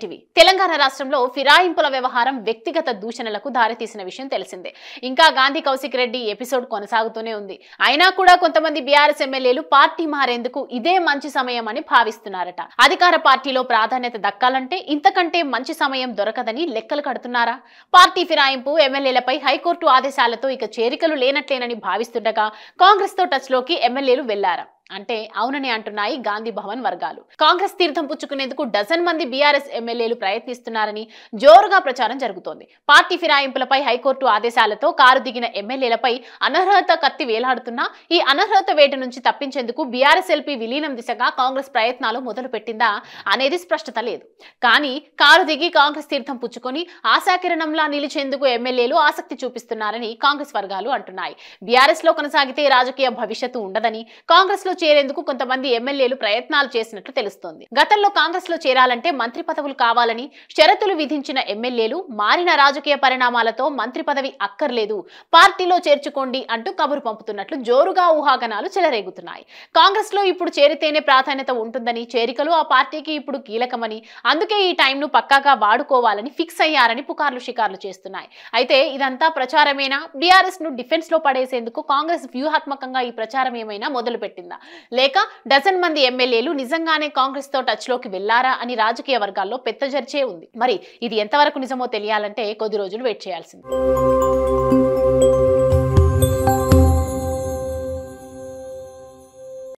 to Telangana రాష్ట్రంలో ఫిరాయింపుల వ్యవహారం వ్యక్తిగత దూషణలకు దారితీసిన విషయం తెలిసిందే ఇంకా గాంధీ కౌశిక్ రెడ్డి ఎపిసోడ్ కొనసాగుతూనే ఉంది అయినా కూడా కొంతమంది బీఆర్ఎస్ ఎమ్మెల్యేలు పార్టీ మారేందుకు ఇదే మంచి సమయం అని భావిస్తున్నారట అధికార పార్టీలో ప్రాధాన్యత దక్కాలంటే ఇంతకంటే మంచి సమయం దొరకదని లెక్కలు కడుతున్నారా పార్టీ ఫిరాయింపు ఎమ్మెల్యేలపై హైకోర్టు ఆదేశాలతో ఇక చేరికలు లేనట్లేనని భావిస్తుండగా కాంగ్రెస్ తో టచ్ లోకి ఎమ్మెల్యేలు వెళ్లారా అంటే అవునని అంటున్నాయి గాంధీ భవన్ వర్గాలు కాంగ్రెస్ తీర్థం పుచ్చుకునేందుకు డజన్ మంది బీఆర్ఎస్ ఎమ్మెల్యేలు ప్రయత్నిస్తున్నారని జోరుగా ప్రచారం జరుగుతోంది పార్టీ ఫిరాయింపులపై హైకోర్టు ఆదేశాలతో కారు దిగిన ఎమ్మెల్యేలపై అనర్హత కత్తి వేలాడుతున్నా ఈ అనర్హత వేట నుంచి తప్పించేందుకు బీఆర్ఎస్ ఎల్పీ విలీనం దిశగా కాంగ్రెస్ ప్రయత్నాలు పెట్టిందా అనేది స్పష్టత లేదు కానీ కారు దిగి కాంగ్రెస్ తీర్థం పుచ్చుకొని ఆశాకిరణంలా నిలిచేందుకు ఎమ్మెల్యేలు ఆసక్తి చూపిస్తున్నారని కాంగ్రెస్ వర్గాలు అంటున్నాయి బీఆర్ఎస్ లో కొనసాగితే రాజకీయ భవిష్యత్తు ఉండదని కాంగ్రెస్ లో చేరేందుకు కొంతమంది ఎమ్మెల్యేలు ప్రయత్నాలు చేసినట్లు తెలుస్తోంది గతంలో కాంగ్రెస్ లో చేరాలంటే మంత్రి పదవులు కావాలని షరతులు విధించిన ఎమ్మెల్యేలు మారిన రాజకీయ పరిణామాలతో మంత్రి పదవి అక్కర్లేదు పార్టీలో చేర్చుకోండి అంటూ కబురు పంపుతున్నట్లు జోరుగా ఊహాగనాలు చెలరేగుతున్నాయి కాంగ్రెస్ లో ఇప్పుడు చేరితేనే ప్రాధాన్యత ఉంటుందని చేరికలు ఆ పార్టీకి ఇప్పుడు కీలకమని అందుకే ఈ టైంను పక్కాగా వాడుకోవాలని ఫిక్స్ అయ్యారని పుకార్లు షికార్లు చేస్తున్నాయి అయితే ఇదంతా ప్రచారమేనా బీఆర్ఎస్ ను డిఫెన్స్ లో పడేసేందుకు కాంగ్రెస్ వ్యూహాత్మకంగా ఈ ప్రచారం ఏమైనా మొదలు పెట్టిందా లేక డజన్ మంది ఎమ్మెల్యేలు నిజంగానే కాంగ్రెస్ తో టచ్ లోకి వెళ్లారా అని రాజకీయ వర్గాల్లో పెద్ద చర్చే ఉంది మరి ఇది ఎంతవరకు నిజమో తెలియాలంటే కొద్ది రోజులు వెయిట్ చేయాల్సింది